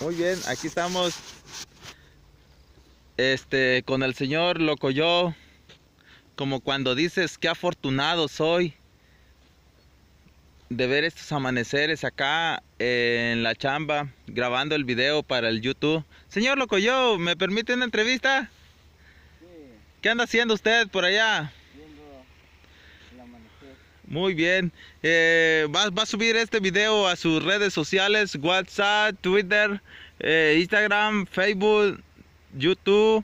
Muy bien, aquí estamos. Este, con el señor Locoyo, Como cuando dices que afortunado soy de ver estos amaneceres acá en la chamba, grabando el video para el YouTube. Señor Locoyo, ¿me permite una entrevista? ¿Qué anda haciendo usted por allá? Muy bien. Eh, va, a subir este video a sus redes sociales, WhatsApp, Twitter, eh, Instagram, Facebook, YouTube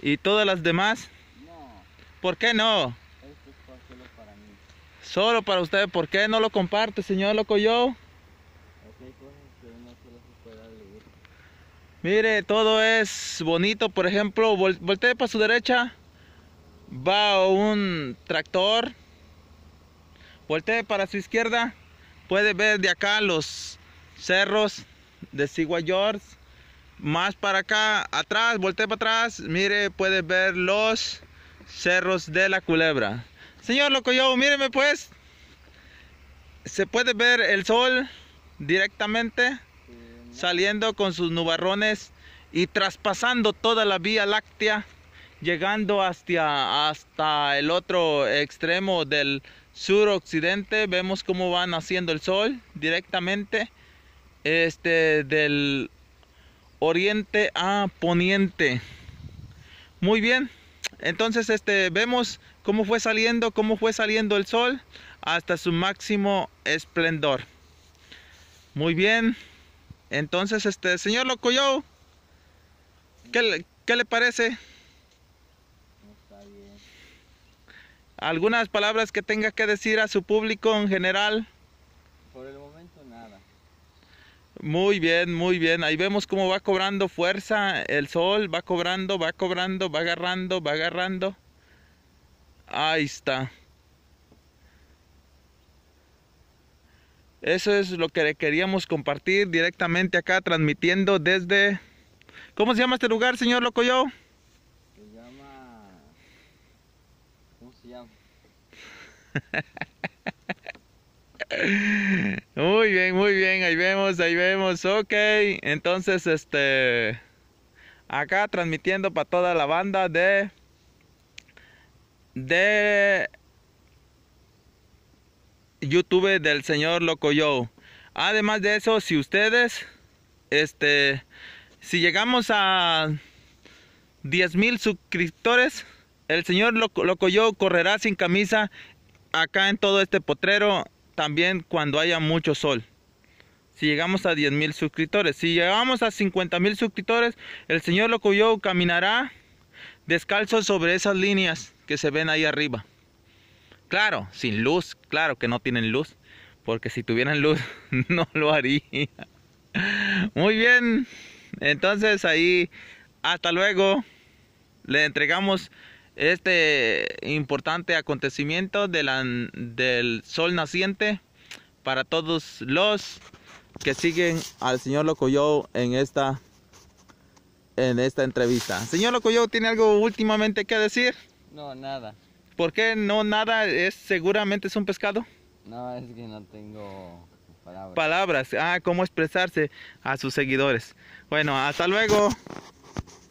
y todas las demás. No. ¿Por qué no? Esto es solo para mí. Solo para usted. ¿Por qué no lo comparte, señor loco yo? Mire, todo es bonito. Por ejemplo, voltee para su derecha. Va un tractor. Voltee para su izquierda. Puede ver de acá los cerros de Sigua Más para acá, atrás, voltee para atrás. Mire, puede ver los cerros de la culebra. Señor yo míreme pues. Se puede ver el sol directamente saliendo con sus nubarrones y traspasando toda la Vía Láctea Llegando hasta, hasta el otro extremo del suroccidente, vemos cómo va naciendo el sol directamente este, del oriente a poniente. Muy bien, entonces este, vemos cómo fue saliendo, cómo fue saliendo el sol hasta su máximo esplendor. Muy bien. Entonces, este, señor Locoyo, ¿qué, ¿qué le parece? ¿Algunas palabras que tenga que decir a su público en general? Por el momento nada. Muy bien, muy bien. Ahí vemos cómo va cobrando fuerza el sol, va cobrando, va cobrando, va agarrando, va agarrando. Ahí está. Eso es lo que le queríamos compartir directamente acá transmitiendo desde... ¿Cómo se llama este lugar, señor Locoyo? muy bien, muy bien, ahí vemos, ahí vemos, ok. Entonces, este, acá transmitiendo para toda la banda de, de YouTube del señor Loco Yo. Además de eso, si ustedes, este, si llegamos a 10 mil suscriptores, el señor Locoyo correrá sin camisa acá en todo este potrero también cuando haya mucho sol. Si llegamos a 10 mil suscriptores, si llegamos a 50 mil suscriptores, el señor Locoyo caminará descalzo sobre esas líneas que se ven ahí arriba. Claro, sin luz, claro que no tienen luz, porque si tuvieran luz no lo haría. Muy bien, entonces ahí, hasta luego. Le entregamos este importante acontecimiento de la, del sol naciente para todos los que siguen al señor Locoyo en esta en esta entrevista. Señor Locoyo, ¿tiene algo últimamente que decir? No, nada. ¿Por qué no nada? Es seguramente es un pescado. No, es que no tengo palabras. Palabras, ah, cómo expresarse a sus seguidores. Bueno, hasta luego.